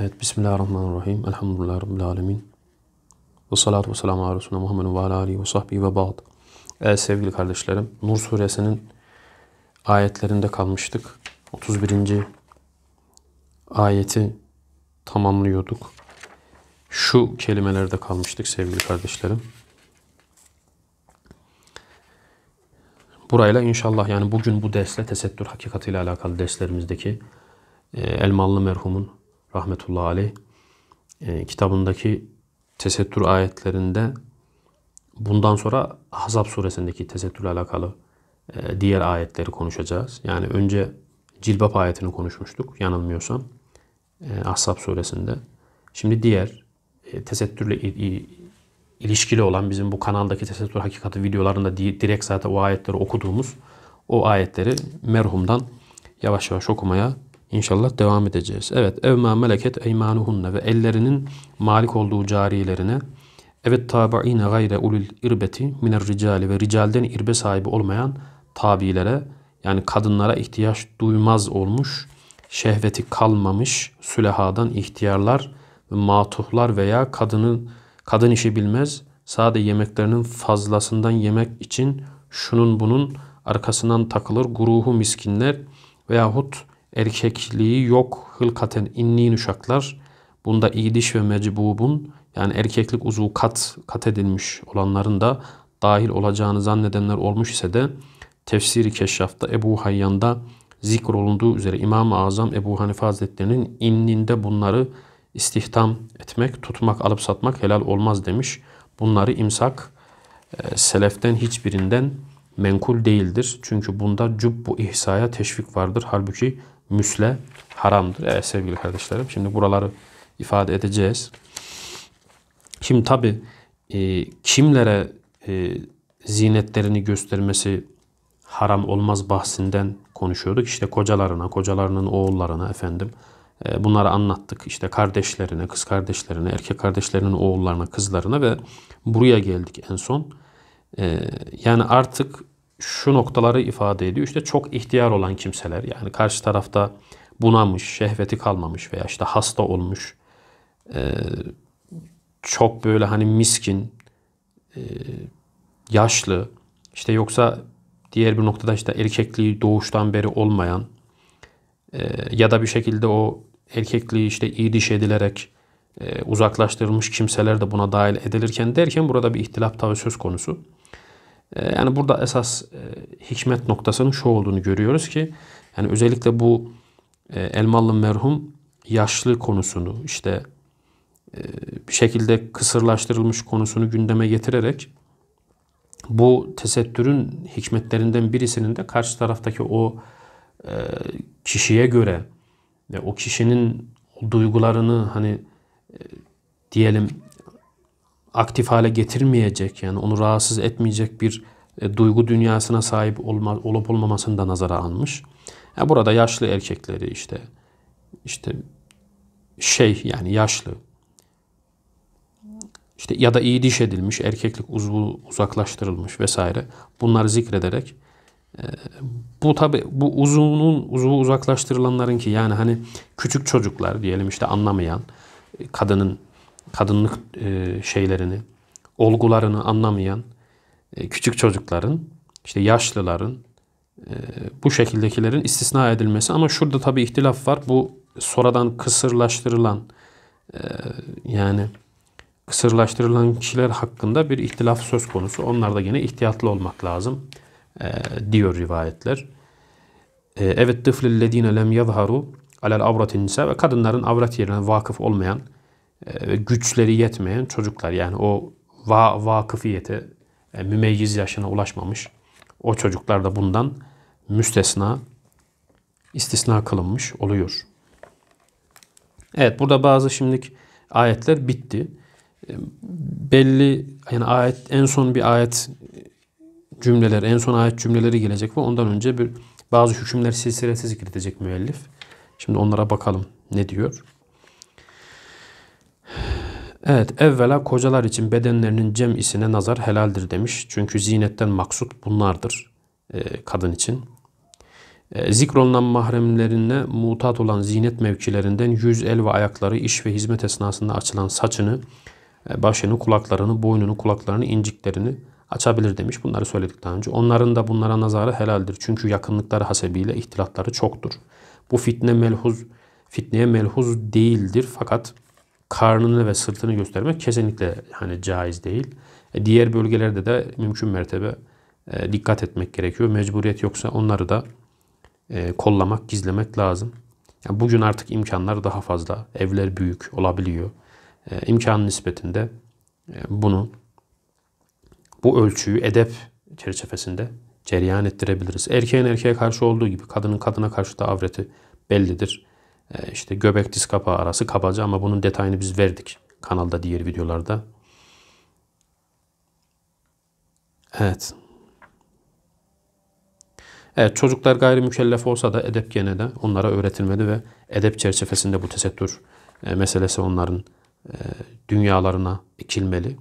Evet, Bismillahirrahmanirrahim. Elhamdülillahi Rabbil Alemin. Ve salatu ve selamu ala Resulü Muhammedun ve ala ve sahbihi ve ba'd. Evet sevgili kardeşlerim, Nur suresinin ayetlerinde kalmıştık. 31. ayeti tamamlıyorduk. Şu kelimelerde kalmıştık sevgili kardeşlerim. Burayla inşallah yani bugün bu dersle tesettür hakikatiyle alakalı derslerimizdeki e, Elmalı merhumun rahmetullahi aleyh e, kitabındaki tesettür ayetlerinde bundan sonra Hazap suresindeki tesettürle alakalı e, diğer ayetleri konuşacağız. Yani önce cilbap ayetini konuşmuştuk yanılmıyorsam e, Ahzab suresinde. Şimdi diğer e, tesettürle ilişkili olan bizim bu kanaldaki tesettür hakikati videolarında direkt zaten o ayetleri okuduğumuz o ayetleri merhumdan yavaş yavaş okumaya İnşallah devam edeceğiz. Evet ev evma meleket eymanuhunne ve ellerinin malik olduğu carilerine evet tabiine gayre ulul irbeti miner ricali ve ricalden irbe sahibi olmayan tabilere yani kadınlara ihtiyaç duymaz olmuş, şehveti kalmamış sülehadan ihtiyarlar ve matuhlar veya kadının kadın işi bilmez sade yemeklerinin fazlasından yemek için şunun bunun arkasından takılır guruhu miskinler veyahut erkekliği yok hılkaten inliğin uşaklar. Bunda idiş ve mecbubun yani erkeklik uzuvu kat, kat edilmiş olanların da dahil olacağını zannedenler olmuş ise de tefsiri keşrafta Ebu Hayyan'da zikrolunduğu üzere İmam-ı Azam Ebu Hanife Hazretleri'nin inninde bunları istihdam etmek, tutmak, alıp satmak helal olmaz demiş. Bunları imsak e, seleften hiçbirinden menkul değildir. Çünkü bunda cübbu ihsaya teşvik vardır. Halbuki müsle haramdır. Evet sevgili kardeşlerim şimdi buraları ifade edeceğiz. Şimdi tabi e, kimlere e, zinetlerini göstermesi haram olmaz bahsinden konuşuyorduk. İşte kocalarına, kocalarının oğullarına efendim e, bunları anlattık. İşte kardeşlerine, kız kardeşlerine, erkek kardeşlerinin oğullarına, kızlarına ve buraya geldik en son. E, yani artık şu noktaları ifade ediyor. İşte çok ihtiyar olan kimseler yani karşı tarafta bunamış, şehveti kalmamış veya işte hasta olmuş, e, çok böyle hani miskin, e, yaşlı, işte yoksa diğer bir noktada işte erkekliği doğuştan beri olmayan e, ya da bir şekilde o erkekliği işte iyi diş edilerek uzaklaştırılmış kimseler de buna dahil edilirken derken burada bir ihtilaf tabii söz konusu. Ee, yani burada esas e, hikmet noktasının şu olduğunu görüyoruz ki yani özellikle bu e, Elmalı merhum yaşlı konusunu işte e, bir şekilde kısırlaştırılmış konusunu gündeme getirerek bu tesettürün hikmetlerinden birisinin de karşı taraftaki o kişiye göre ve o kişinin duygularını hani diyelim aktif hale getirmeyecek yani onu rahatsız etmeyecek bir e, duygu dünyasına sahip olma, olup olmamasını da nazara almış. Yani burada yaşlı erkekleri işte işte şey yani yaşlı işte ya da iyi diş edilmiş, erkeklik uzvu uzaklaştırılmış vesaire bunları zikrederek e, bu tabi bu uzunun uzvu uzaklaştırılanların ki yani hani küçük çocuklar diyelim işte anlamayan e, kadının kadınlık e, şeylerini, olgularını anlamayan e, küçük çocukların, işte yaşlıların, e, bu şekildekilerin istisna edilmesi ama şurada tabii ihtilaf var. Bu sonradan kısırlaştırılan yani kısırlaştırılan kişiler hakkında bir ihtilaf söz konusu. Onlar da yine ihtiyatlı olmak lazım diyor rivayetler. Evet dıflillezine lem yezharu alel avratin nisa ve kadınların avrat yerine vakıf olmayan ee, ve güçleri yetmeyen çocuklar yani o va vakıfiyete yani mümeyyiz yaşına ulaşmamış o çocuklar da bundan müstesna istisna kılınmış oluyor. Evet burada bazı şimdilik ayetler bitti. Ee, belli yani ayet en son bir ayet cümleler, en son ayet cümleleri gelecek ve ondan önce bir bazı hükümler silsilesi zikredecek müellif. Şimdi onlara bakalım ne diyor. Evet evvela kocalar için bedenlerinin cem isine nazar helaldir demiş. Çünkü zinetten maksut bunlardır e, kadın için. E, zikrolunan mahremlerine mutat olan zinet mevkilerinden yüz, el ve ayakları iş ve hizmet esnasında açılan saçını, e, başını, kulaklarını, boynunu, kulaklarını, inciklerini açabilir demiş. Bunları söyledik daha önce. Onların da bunlara nazarı helaldir. Çünkü yakınlıkları hasebiyle ihtilatları çoktur. Bu fitne melhuz, fitneye melhuz değildir fakat karnını ve sırtını göstermek kesinlikle hani caiz değil. E, diğer bölgelerde de mümkün mertebe e, dikkat etmek gerekiyor. Mecburiyet yoksa onları da e, kollamak, gizlemek lazım. Yani bugün artık imkanlar daha fazla. Evler büyük olabiliyor. İmkan nispetinde bunu bu ölçüyü edep çerçevesinde ceryan ettirebiliriz. Erkeğin erkeğe karşı olduğu gibi kadının kadına karşı da avreti bellidir. Ee, işte göbek diz kapağı arası kabaca ama bunun detayını biz verdik kanalda diğer videolarda. Evet. Evet çocuklar gayri mükellef olsa da edep gene de onlara öğretilmedi ve edep çerçevesinde bu tesettür e, meselesi onların e, dünyalarına ekilmeli.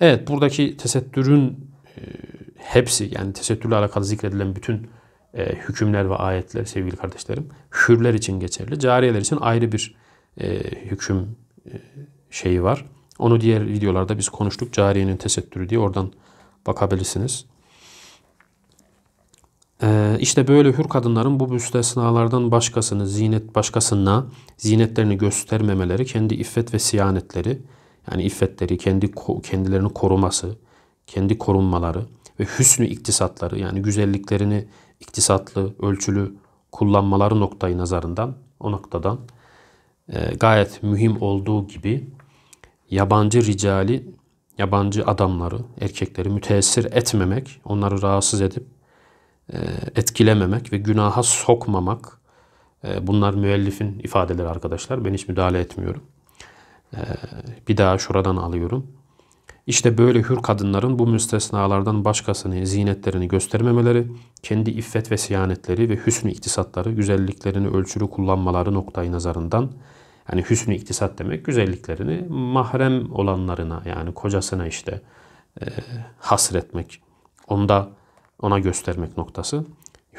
Evet buradaki tesettürün e, hepsi yani tesettürle alakalı zikredilen bütün e, hükümler ve ayetler sevgili kardeşlerim hürler için geçerli. Cariyeler için ayrı bir e, hüküm e, şeyi var. Onu diğer videolarda biz konuştuk. Cariyenin tesettürü diye oradan bakabilirsiniz. Ee, işte böyle hür kadınların bu müstesnalardan başkasını, zinet başkasına zinetlerini göstermemeleri, kendi iffet ve siyanetleri, yani iffetleri, kendi kendilerini koruması, kendi korunmaları ve hüsnü iktisatları yani güzelliklerini iktisatlı, ölçülü kullanmaları noktayı nazarından o noktadan e, gayet mühim olduğu gibi yabancı ricali, yabancı adamları, erkekleri müteessir etmemek, onları rahatsız edip e, etkilememek ve günaha sokmamak. E, bunlar müellifin ifadeleri arkadaşlar. Ben hiç müdahale etmiyorum. E, bir daha şuradan alıyorum. İşte böyle hür kadınların bu müstesnalardan başkasını, zinetlerini göstermemeleri, kendi iffet ve siyanetleri ve hüsnü iktisatları, güzelliklerini ölçülü kullanmaları noktayı nazarından, yani hüsnü iktisat demek güzelliklerini mahrem olanlarına yani kocasına işte e, hasretmek, onda ona göstermek noktası.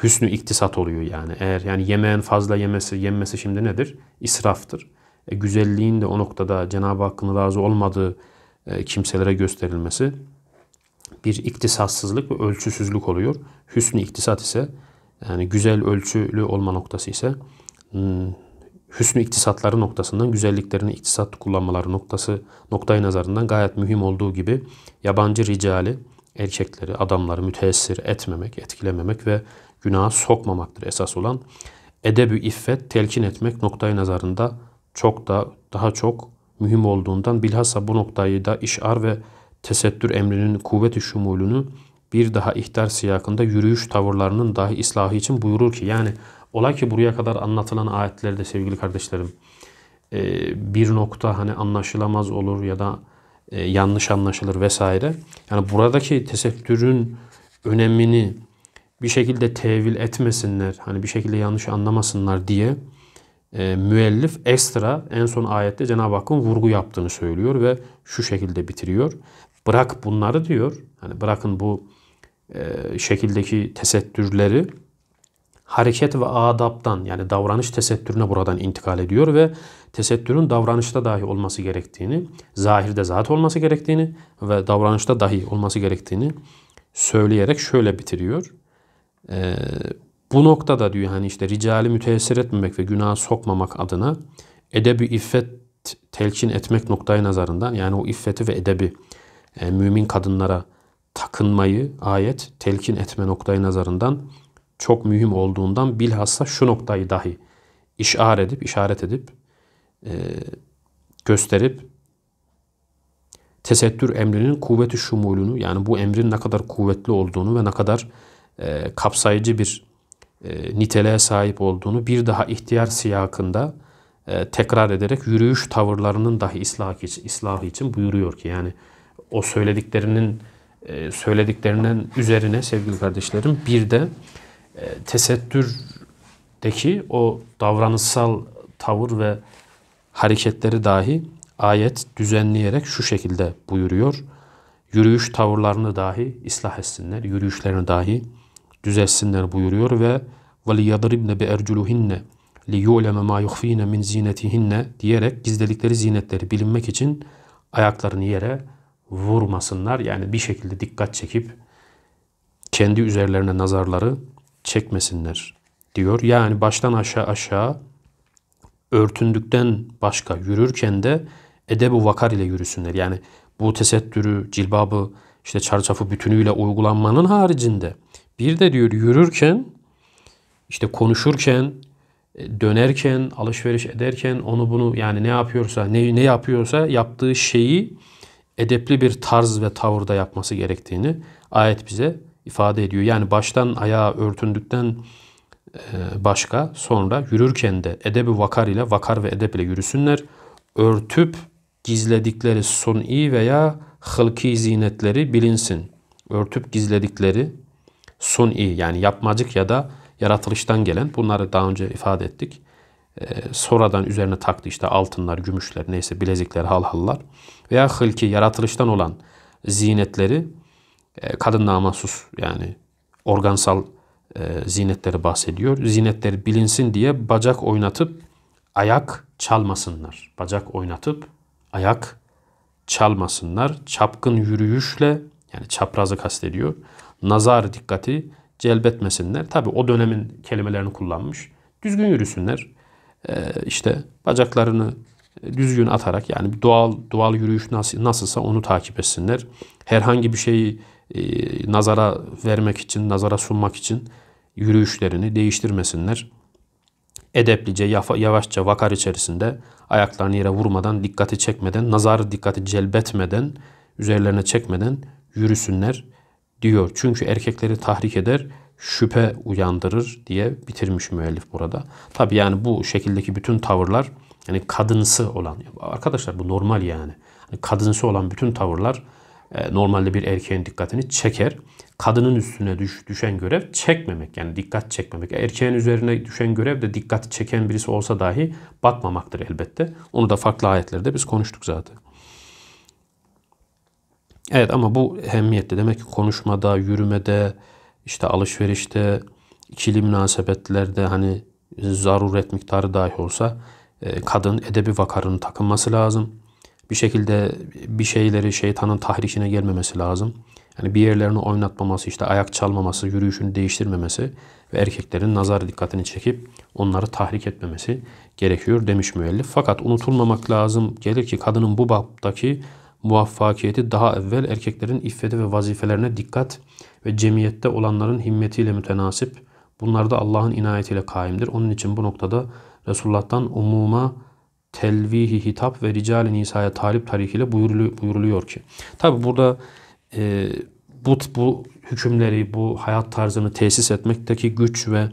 Hüsnü iktisat oluyor yani. Eğer yani yemeğin fazla yemesi, yenmesi şimdi nedir? İsraftır. E, güzelliğin de o noktada Cenab-ı Hakk'ın razı olmadığı e, kimselere gösterilmesi bir iktisatsızlık ve ölçüsüzlük oluyor. Hüsnü iktisat ise yani güzel ölçülü olma noktası ise hmm, hüsnü iktisatları noktasından güzelliklerini iktisat kullanmaları noktası noktayı nazarından gayet mühim olduğu gibi yabancı ricali erkekleri, adamları müteessir etmemek, etkilememek ve günaha sokmamaktır esas olan. Edebü iffet telkin etmek noktayı nazarında çok da daha çok mühim olduğundan bilhassa bu noktayı da işar ve tesettür emrinin kuvveti şumulünü bir daha ihtar siyakında yürüyüş tavırlarının dahi ıslahı için buyurur ki yani ola ki buraya kadar anlatılan ayetlerde sevgili kardeşlerim e, bir nokta hani anlaşılamaz olur ya da e, yanlış anlaşılır vesaire. Yani buradaki tesettürün önemini bir şekilde tevil etmesinler, hani bir şekilde yanlış anlamasınlar diye e, müellif ekstra en son ayette Cenab-ı Hakk'ın vurgu yaptığını söylüyor ve şu şekilde bitiriyor. Bırak bunları diyor. Hani bırakın bu e, şekildeki tesettürleri hareket ve adaptan yani davranış tesettürüne buradan intikal ediyor ve tesettürün davranışta dahi olması gerektiğini, zahirde zat olması gerektiğini ve davranışta dahi olması gerektiğini söyleyerek şöyle bitiriyor. E, bu noktada diyor hani işte ricali müteessir etmemek ve günaha sokmamak adına edebi iffet telkin etmek noktayı nazarından yani o iffeti ve edebi e, mümin kadınlara takınmayı ayet telkin etme noktayı nazarından çok mühim olduğundan bilhassa şu noktayı dahi işaret edip işaret edip e, gösterip tesettür emrinin kuvveti şumulunu yani bu emrin ne kadar kuvvetli olduğunu ve ne kadar e, kapsayıcı bir e, niteliğe sahip olduğunu bir daha ihtiyar siyakında e, tekrar ederek yürüyüş tavırlarının dahi ıslahı için, ıslahı için buyuruyor ki yani o söylediklerinin e, söylediklerinin üzerine sevgili kardeşlerim bir de tesettürdeki o davranışsal tavır ve hareketleri dahi ayet düzenleyerek şu şekilde buyuruyor. Yürüyüş tavırlarını dahi ıslah etsinler, yürüyüşlerini dahi düzelsinler buyuruyor ve وَلِيَضْرِبْنَ بِاَرْجُلُهِنَّ لِيُعْلَمَ مَا يُخْف۪ينَ مِنْ زِينَتِهِنَّ diyerek gizledikleri zinetleri bilinmek için ayaklarını yere vurmasınlar. Yani bir şekilde dikkat çekip kendi üzerlerine nazarları çekmesinler diyor. Yani baştan aşağı aşağı örtündükten başka yürürken de edebu vakar ile yürüsünler. Yani bu tesettürü, cilbabı, işte çarçafı bütünüyle uygulanmanın haricinde bir de diyor yürürken, işte konuşurken, e, dönerken, alışveriş ederken onu bunu yani ne yapıyorsa, ne, ne yapıyorsa yaptığı şeyi edepli bir tarz ve tavırda yapması gerektiğini ayet bize ifade ediyor. Yani baştan ayağa örtündükten e, başka sonra yürürken de edebi vakar ile vakar ve edep yürüsünler. Örtüp gizledikleri suni veya hılki zinetleri bilinsin. Örtüp gizledikleri suni yani yapmacık ya da yaratılıştan gelen bunları daha önce ifade ettik. Ee, sonradan üzerine taktı işte altınlar, gümüşler, neyse bilezikler, halhallar veya hılki yaratılıştan olan zinetleri e, kadınlığa mahsus yani organsal e, zinetleri bahsediyor. Zinetleri bilinsin diye bacak oynatıp ayak çalmasınlar. Bacak oynatıp ayak çalmasınlar. Çapkın yürüyüşle yani çaprazı kastediyor nazar dikkati celbetmesinler. Tabi o dönemin kelimelerini kullanmış. Düzgün yürüsünler. Ee, işte bacaklarını düzgün atarak yani doğal doğal yürüyüş nasıl, nasılsa onu takip etsinler. Herhangi bir şeyi e, nazara vermek için, nazara sunmak için yürüyüşlerini değiştirmesinler. Edeplice, yavaşça, vakar içerisinde ayaklarını yere vurmadan, dikkati çekmeden, nazar dikkati celbetmeden, üzerlerine çekmeden yürüsünler diyor. Çünkü erkekleri tahrik eder, şüphe uyandırır diye bitirmiş müellif burada. Tabi yani bu şekildeki bütün tavırlar yani kadınsı olan, arkadaşlar bu normal yani. yani kadınsı olan bütün tavırlar e, normalde bir erkeğin dikkatini çeker. Kadının üstüne düş, düşen görev çekmemek yani dikkat çekmemek. Erkeğin üzerine düşen görev de dikkat çeken birisi olsa dahi bakmamaktır elbette. Onu da farklı ayetlerde biz konuştuk zaten. Evet ama bu ehemmiyetli. Demek ki konuşmada, yürümede, işte alışverişte, ikili münasebetlerde hani zaruret miktarı dahi olsa e, kadın edebi vakarını takınması lazım. Bir şekilde bir şeyleri şeytanın tahrişine gelmemesi lazım. Yani bir yerlerini oynatmaması, işte ayak çalmaması, yürüyüşünü değiştirmemesi ve erkeklerin nazar dikkatini çekip onları tahrik etmemesi gerekiyor demiş müellif. Fakat unutulmamak lazım gelir ki kadının bu baptaki muvaffakiyeti daha evvel erkeklerin iffeti ve vazifelerine dikkat ve cemiyette olanların himmetiyle mütenasip, bunlar da Allah'ın inayetiyle kaimdir. Onun için bu noktada Resulullah'tan umuma telvihi hitap ve rical nisaya talip tarihiyle buyuruluyor, buyuruluyor ki. Tabi burada e, bu, bu hükümleri, bu hayat tarzını tesis etmekteki güç ve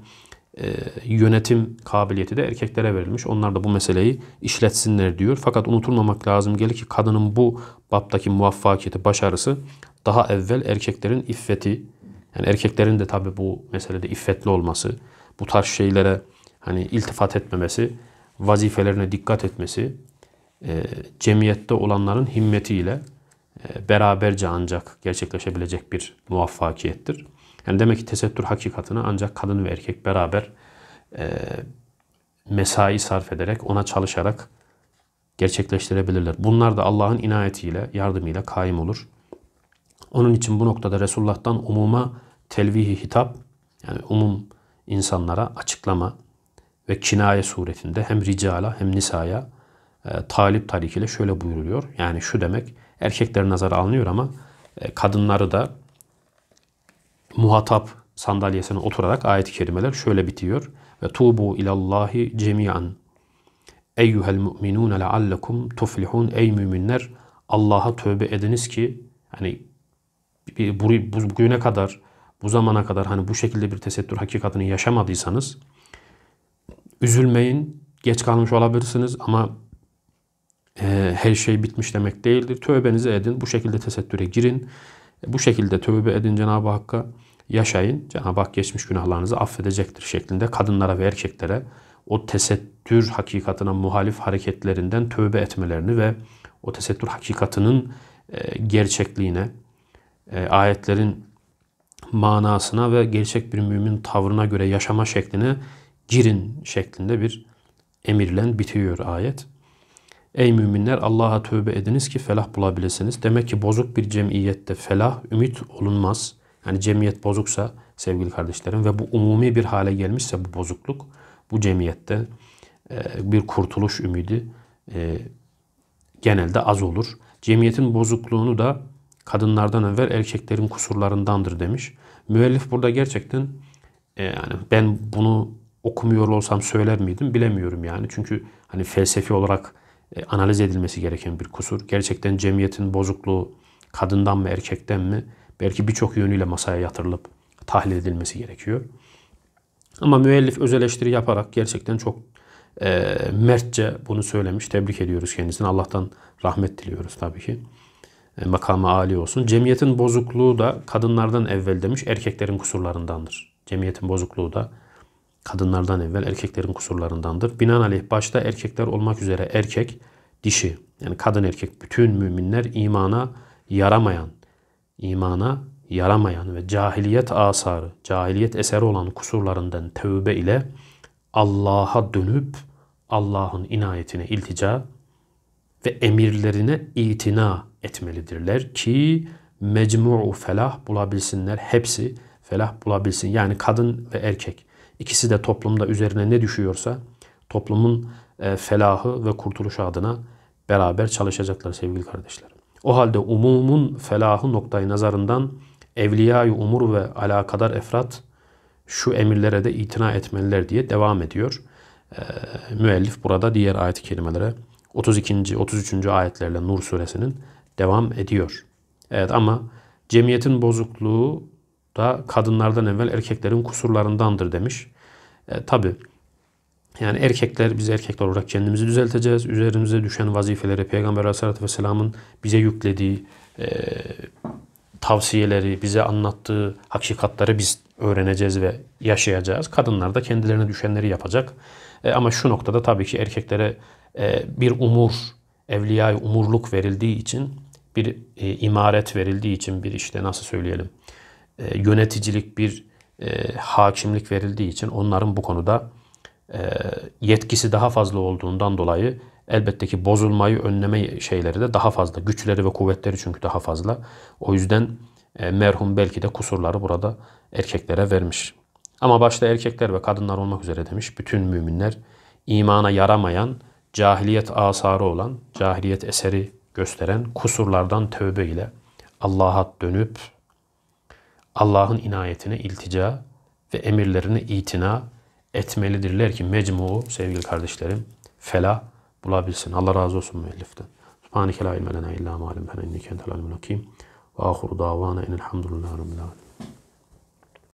e, yönetim kabiliyeti de erkeklere verilmiş. Onlar da bu meseleyi işletsinler diyor. Fakat unutulmamak lazım gelir ki kadının bu baptaki muvaffakiyeti, başarısı daha evvel erkeklerin iffeti, yani erkeklerin de tabi bu meselede iffetli olması, bu tarz şeylere hani iltifat etmemesi, vazifelerine dikkat etmesi, e, cemiyette olanların himmetiyle e, beraberce ancak gerçekleşebilecek bir muvaffakiyettir. Yani demek ki tesettür hakikatını ancak kadın ve erkek beraber e, mesai sarf ederek, ona çalışarak gerçekleştirebilirler. Bunlar da Allah'ın inayetiyle, yardımıyla kaim olur. Onun için bu noktada Resulullah'tan umuma telvihi hitap, yani umum insanlara açıklama ve kinaye suretinde hem ricala hem nisaya e, talip tarik ile şöyle buyuruluyor. Yani şu demek, erkekler nazar alınıyor ama e, kadınları da muhatap sandalyesine oturarak ayet-i kerimeler şöyle bitiyor. Ve tubu ilallahi cemiyan eyyuhel mu'minune leallekum tuflihun ey müminler Allah'a tövbe ediniz ki hani bugüne kadar bu zamana kadar hani bu şekilde bir tesettür hakikatini yaşamadıysanız üzülmeyin. Geç kalmış olabilirsiniz ama e, her şey bitmiş demek değildir. Tövbenizi edin. Bu şekilde tesettüre girin. E, bu şekilde tövbe edin Cenab-ı Hakk'a yaşayın. Cenab-ı Hak geçmiş günahlarınızı affedecektir şeklinde kadınlara ve erkeklere o tesettür hakikatına muhalif hareketlerinden tövbe etmelerini ve o tesettür hakikatının e, gerçekliğine, e, ayetlerin manasına ve gerçek bir mümin tavrına göre yaşama şekline girin şeklinde bir emirlen bitiyor ayet. Ey müminler Allah'a tövbe ediniz ki felah bulabilirsiniz. Demek ki bozuk bir cemiyette felah ümit olunmaz. Yani cemiyet bozuksa sevgili kardeşlerim ve bu umumi bir hale gelmişse bu bozukluk bu cemiyette e, bir kurtuluş ümidi e, genelde az olur. Cemiyetin bozukluğunu da kadınlardan evvel erkeklerin kusurlarındandır demiş. Müellif burada gerçekten e, yani ben bunu okumuyor olsam söyler miydim bilemiyorum yani. Çünkü hani felsefi olarak e, analiz edilmesi gereken bir kusur. Gerçekten cemiyetin bozukluğu kadından mı erkekten mi belki birçok yönüyle masaya yatırılıp tahlil edilmesi gerekiyor. Ama müellif öz eleştiri yaparak gerçekten çok e, mertçe bunu söylemiş. Tebrik ediyoruz kendisini. Allah'tan rahmet diliyoruz tabii ki. E, makamı âli olsun. Cemiyetin bozukluğu da kadınlardan evvel demiş erkeklerin kusurlarındandır. Cemiyetin bozukluğu da kadınlardan evvel erkeklerin kusurlarındandır. Binaenaleyh başta erkekler olmak üzere erkek, dişi yani kadın erkek bütün müminler imana yaramayan, imana yaramayan ve cahiliyet asarı, cahiliyet eseri olan kusurlarından tövbe ile Allah'a dönüp Allah'ın inayetine iltica ve emirlerine itina etmelidirler ki mecmu'u felah bulabilsinler. Hepsi felah bulabilsin. Yani kadın ve erkek İkisi de toplumda üzerine ne düşüyorsa toplumun e, felahı ve kurtuluşu adına beraber çalışacaklar sevgili kardeşler. O halde umumun felahı noktayı nazarından evliyayı umur ve alakadar efrat şu emirlere de itina etmeliler diye devam ediyor. E, müellif burada diğer ayet-i kerimelere 32. 33. ayetlerle Nur suresinin devam ediyor. Evet ama cemiyetin bozukluğu da kadınlardan evvel erkeklerin kusurlarındandır demiş. E, tabii yani erkekler, biz erkekler olarak kendimizi düzelteceğiz. Üzerimize düşen vazifeleri Peygamber aleyhissalatü vesselamın bize yüklediği e, tavsiyeleri, bize anlattığı hakikatları biz öğreneceğiz ve yaşayacağız. Kadınlar da kendilerine düşenleri yapacak. E, ama şu noktada tabii ki erkeklere e, bir umur, evliyay umurluk verildiği için, bir e, imaret verildiği için, bir işte nasıl söyleyelim, e, yöneticilik, bir e, hakimlik verildiği için onların bu konuda e, yetkisi daha fazla olduğundan dolayı elbette ki bozulmayı önleme şeyleri de daha fazla. Güçleri ve kuvvetleri çünkü daha fazla. O yüzden e, merhum belki de kusurları burada erkeklere vermiş. Ama başta erkekler ve kadınlar olmak üzere demiş bütün müminler imana yaramayan, cahiliyet asarı olan, cahiliyet eseri gösteren kusurlardan tövbe ile Allah'a dönüp Allah'ın inayetine iltica ve emirlerine itina etmelidirler ki mecmu sevgili kardeşlerim felah bulabilsin. Allah razı olsun müelliften. Subhaneke la ilme lena illa ma allemtena inneke entel alimul hakim. Ve ahiru davana enelhamdülillahi rabbil alamin.